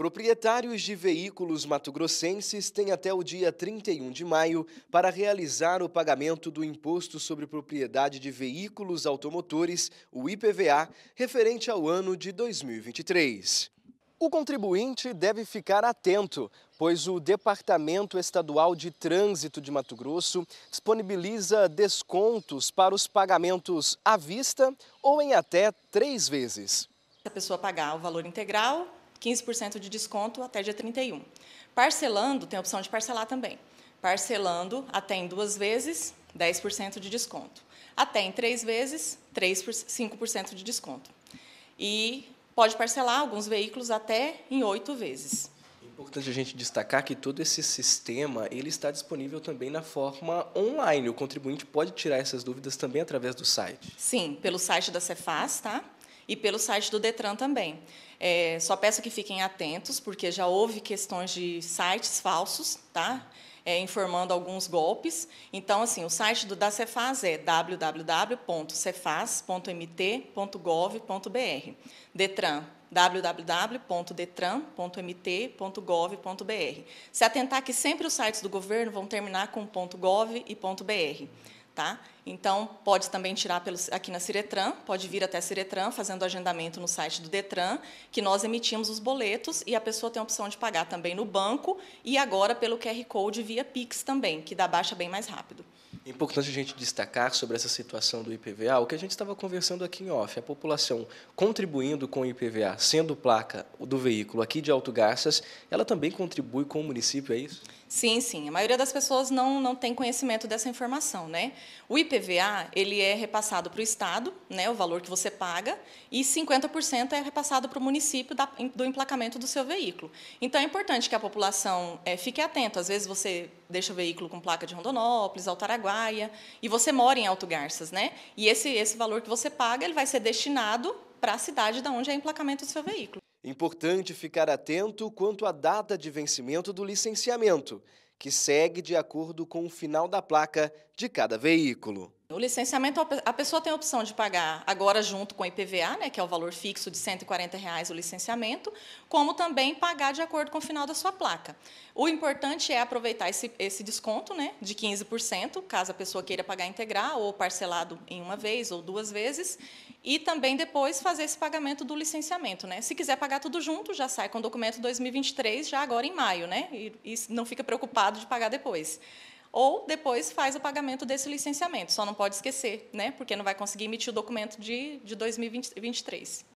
Proprietários de veículos matogrossenses têm até o dia 31 de maio para realizar o pagamento do Imposto sobre Propriedade de Veículos Automotores, o IPVA, referente ao ano de 2023. O contribuinte deve ficar atento, pois o Departamento Estadual de Trânsito de Mato Grosso disponibiliza descontos para os pagamentos à vista ou em até três vezes. Se a pessoa pagar o valor integral, 15% de desconto até dia 31. Parcelando, tem a opção de parcelar também. Parcelando até em duas vezes, 10% de desconto. Até em três vezes, 3 5% de desconto. E pode parcelar alguns veículos até em oito vezes. É importante a gente destacar que todo esse sistema ele está disponível também na forma online. O contribuinte pode tirar essas dúvidas também através do site. Sim, pelo site da Cefaz, tá? e pelo site do Detran também. É, só peço que fiquem atentos, porque já houve questões de sites falsos, tá? É, informando alguns golpes. Então, assim, o site do, da Cefaz é www.cefaz.mt.gov.br. Detran, www.detran.mt.gov.br. Se atentar que sempre os sites do governo vão terminar com .gov e .br. Tá? Então, pode também tirar aqui na Ciretran, pode vir até a Ciretran, fazendo agendamento no site do Detran, que nós emitimos os boletos e a pessoa tem a opção de pagar também no banco e agora pelo QR Code via Pix também, que dá baixa bem mais rápido. É importante a gente destacar sobre essa situação do IPVA o que a gente estava conversando aqui em off. A população contribuindo com o IPVA, sendo placa do veículo aqui de Alto Garças, ela também contribui com o município, é isso? Sim, sim. A maioria das pessoas não, não tem conhecimento dessa informação, né? O IPVA, ele é repassado para o Estado, né, o valor que você paga, e 50% é repassado para o município da, do emplacamento do seu veículo. Então, é importante que a população é, fique atenta. Às vezes, você deixa o veículo com placa de Rondonópolis, Altaraguaia, e você mora em Alto Garças, né? E esse, esse valor que você paga, ele vai ser destinado para a cidade da onde é emplacamento do seu veículo. Importante ficar atento quanto à data de vencimento do licenciamento, que segue de acordo com o final da placa de cada veículo. O licenciamento, a pessoa tem a opção de pagar agora junto com o IPVA, né, que é o valor fixo de R$ 140,00 o licenciamento, como também pagar de acordo com o final da sua placa. O importante é aproveitar esse, esse desconto né, de 15%, caso a pessoa queira pagar integral ou parcelado em uma vez ou duas vezes, e também depois fazer esse pagamento do licenciamento. Né? Se quiser pagar tudo junto, já sai com o documento 2023, já agora em maio, né, e, e não fica preocupado de pagar depois ou depois faz o pagamento desse licenciamento. Só não pode esquecer, né? porque não vai conseguir emitir o documento de, de 2023.